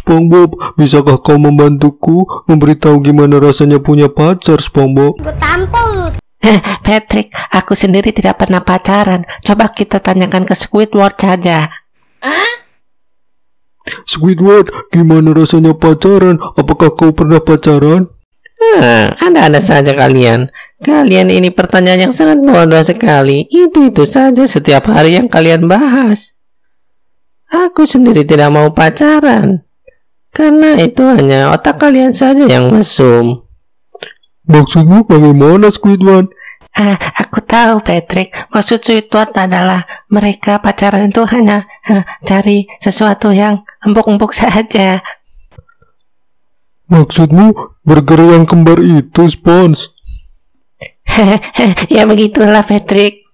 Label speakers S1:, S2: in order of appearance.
S1: SpongeBob, bisakah kau membantuku memberitahu gimana rasanya punya pacar, SpongeBob? Gue
S2: eh, Patrick, aku sendiri tidak pernah pacaran. Coba kita tanyakan ke Squidward saja.
S3: Squidward, gimana rasanya pacaran? Apakah kau pernah pacaran? Hmm, ada-ada saja kalian. Kalian ini pertanyaan yang sangat bodoh sekali. Itu-itu saja setiap hari yang kalian bahas. Aku sendiri tidak mau pacaran. Karena
S4: itu hanya otak
S3: kalian saja yang
S4: mesum. Maksudmu bagaimana Squidward?
S5: Ah, eh, aku tahu Patrick. Maksud Squidward adalah mereka pacaran itu hanya eh, cari sesuatu yang empuk-empuk saja.
S6: Maksudmu burger yang kembar itu spons? ya begitulah Patrick.